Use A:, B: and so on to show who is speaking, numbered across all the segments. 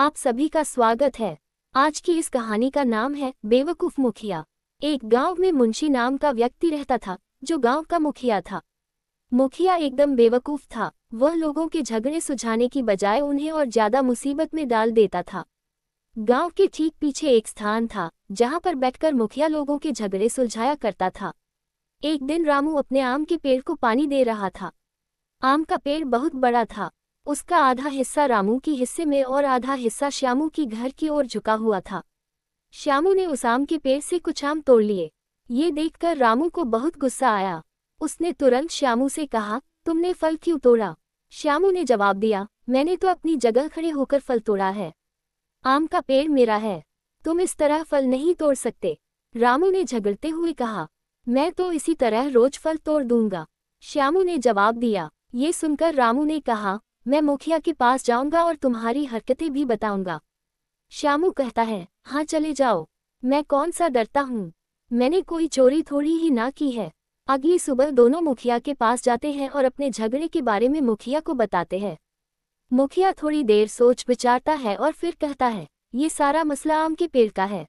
A: आप सभी का स्वागत है आज की इस कहानी का नाम है बेवकूफ मुखिया एक गांव में मुंशी नाम का व्यक्ति रहता था जो गांव का मुखिया था मुखिया एकदम बेवकूफ था वह लोगों के झगड़े सुझाने की बजाय उन्हें और ज्यादा मुसीबत में डाल देता था गांव के ठीक पीछे एक स्थान था जहां पर बैठकर मुखिया लोगों के झगड़े सुलझाया करता था एक दिन रामू अपने आम के पेड़ को पानी दे रहा था आम का पेड़ बहुत बड़ा था उसका आधा हिस्सा रामू की हिस्से में और आधा हिस्सा श्यामू की घर की ओर झुका हुआ था श्यामू ने उस आम के पेड़ से कुछ आम तोड़ लिए ये देखकर रामू को बहुत गुस्सा आया उसने तुरंत श्यामू से कहा तुमने फल क्यों तोड़ा श्यामू ने जवाब दिया मैंने तो अपनी जगह खड़े होकर फल तोड़ा है आम का पेड़ मेरा है तुम इस तरह फल नहीं तोड़ सकते रामू ने झगड़ते हुए कहा मैं तो इसी तरह रोज फल तोड़ दूंगा श्यामू ने जवाब दिया ये सुनकर रामू ने कहा मैं मुखिया के पास जाऊंगा और तुम्हारी हरकतें भी बताऊंगा श्यामू कहता है हाँ चले जाओ मैं कौन सा डरता हूँ मैंने कोई चोरी थोड़ी ही ना की है अगली सुबह दोनों मुखिया के पास जाते हैं और अपने झगड़े के बारे में मुखिया को बताते हैं मुखिया थोड़ी देर सोच विचारता है और फिर कहता है ये सारा मसला आम के पेड़ का है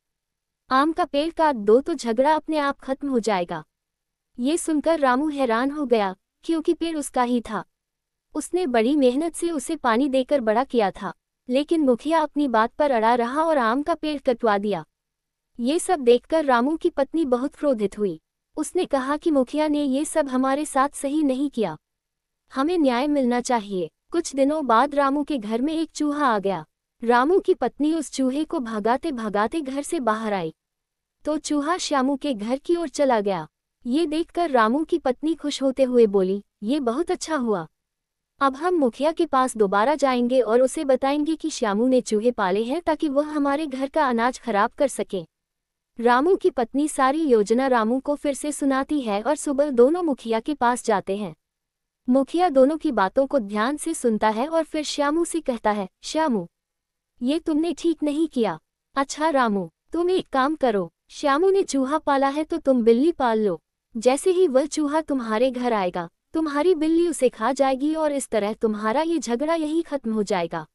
A: आम का पेड़ काट दो तो झगड़ा अपने आप खत्म हो जाएगा ये सुनकर रामू हैरान हो गया क्योंकि पेड़ उसका ही था उसने बड़ी मेहनत से उसे पानी देकर बड़ा किया था लेकिन मुखिया अपनी बात पर अड़ा रहा और आम का पेड़ कटवा दिया ये सब देखकर रामू की पत्नी बहुत क्रोधित हुई उसने कहा कि मुखिया ने ये सब हमारे साथ सही नहीं किया हमें न्याय मिलना चाहिए कुछ दिनों बाद रामू के घर में एक चूहा आ गया रामू की पत्नी उस चूहे को भगाते भगाते घर से बाहर आई तो चूहा श्यामू के घर की ओर चला गया ये देखकर रामू की पत्नी खुश होते हुए बोली ये बहुत अच्छा हुआ अब हम मुखिया के पास दोबारा जाएंगे और उसे बताएंगे कि श्यामू ने चूहे पाले हैं ताकि वह हमारे घर का अनाज खराब कर सकें रामू की पत्नी सारी योजना रामू को फिर से सुनाती है और सुबह दोनों मुखिया के पास जाते हैं मुखिया दोनों की बातों को ध्यान से सुनता है और फिर श्यामू से कहता है श्यामू ये तुमने ठीक नहीं किया अच्छा रामू तुम एक काम करो श्यामू ने चूहा पाला है तो तुम बिल्ली पाल लो जैसे ही वह चूहा तुम्हारे घर आएगा तुम्हारी बिल्ली उसे खा जाएगी और इस तरह तुम्हारा ये झगड़ा यही खत्म हो जाएगा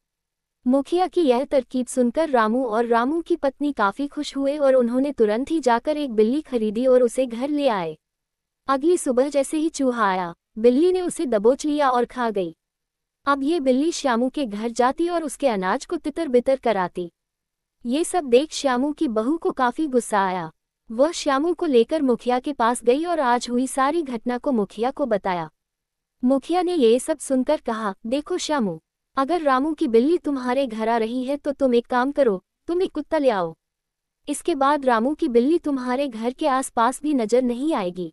A: मुखिया की यह तरकीब सुनकर रामू और रामू की पत्नी काफ़ी खुश हुए और उन्होंने तुरंत ही जाकर एक बिल्ली खरीदी और उसे घर ले आए अगली सुबह जैसे ही चूहा आया बिल्ली ने उसे दबोच लिया और खा गई अब ये बिल्ली श्यामू के घर जाती और उसके अनाज को तितर बितर कराती ये सब देख श्यामू की बहू को काफ़ी गुस्सा आया वह श्यामू को लेकर मुखिया के पास गई और आज हुई सारी घटना को मुखिया को बताया मुखिया ने ये सब सुनकर कहा देखो श्यामू अगर रामू की बिल्ली तुम्हारे घर आ रही है तो तुम एक काम करो तुम एक कुत्ता ले आओ इसके बाद रामू की बिल्ली तुम्हारे घर के आसपास भी नजर नहीं आएगी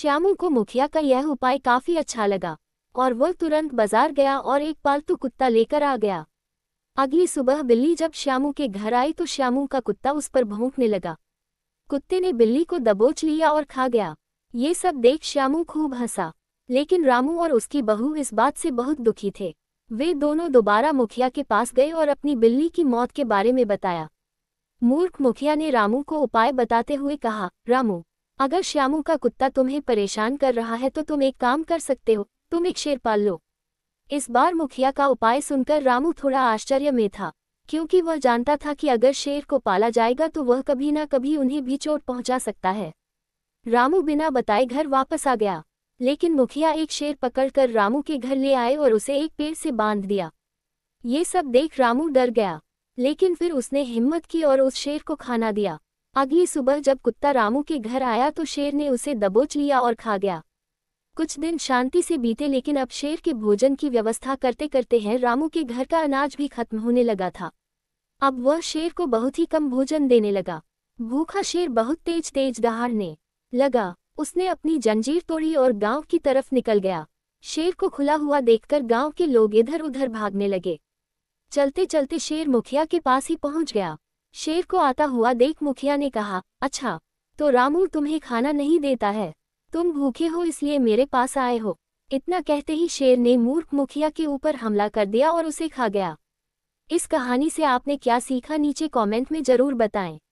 A: श्यामू को मुखिया का यह उपाय काफी अच्छा लगा और वह तुरंत बाजार गया और एक पालतू कुत्ता लेकर आ गया अगली सुबह बिल्ली जब श्यामू के घर आई तो श्यामू का कुत्ता उस पर भोंकने लगा कुत्ते ने बिल्ली को दबोच लिया और खा गया ये सब देख श्यामू खूब हंसा लेकिन रामू और उसकी बहू इस बात से बहुत दुखी थे वे दोनों दोबारा मुखिया के पास गए और अपनी बिल्ली की मौत के बारे में बताया मूर्ख मुखिया ने रामू को उपाय बताते हुए कहा रामू अगर श्यामू का कुत्ता तुम्हें परेशान कर रहा है तो तुम एक काम कर सकते हो तुम एक शेर पाल लो इस बार मुखिया का उपाय सुनकर रामू थोड़ा आश्चर्य में था क्योंकि वह जानता था कि अगर शेर को पाला जाएगा तो वह कभी ना कभी उन्हें भी चोट पहुंचा सकता है रामू बिना बताए घर वापस आ गया लेकिन मुखिया एक शेर पकड़कर रामू के घर ले आए और उसे एक पेड़ से बांध दिया ये सब देख रामू डर गया लेकिन फिर उसने हिम्मत की और उस शेर को खाना दिया अगली सुबह जब कुत्ता रामू के घर आया तो शेर ने उसे दबोच लिया और खा गया कुछ दिन शांति से बीते लेकिन अब शेर के भोजन की व्यवस्था करते करते हैं रामू के घर का अनाज भी खत्म होने लगा था अब वह शेर को बहुत ही कम भोजन देने लगा भूखा शेर बहुत तेज तेज दहाड़ने लगा उसने अपनी जंजीर तोड़ी और गांव की तरफ निकल गया शेर को खुला हुआ देखकर गांव के लोग इधर उधर भागने लगे चलते चलते शेर मुखिया के पास ही पहुंच गया शेर को आता हुआ देख मुखिया ने कहा अच्छा तो रामू तुम्हें खाना नहीं देता है तुम भूखे हो इसलिए मेरे पास आए हो इतना कहते ही शेर ने मूर्ख मुखिया के ऊपर हमला कर दिया और उसे खा गया इस कहानी से आपने क्या सीखा नीचे कमेंट में जरूर बताएं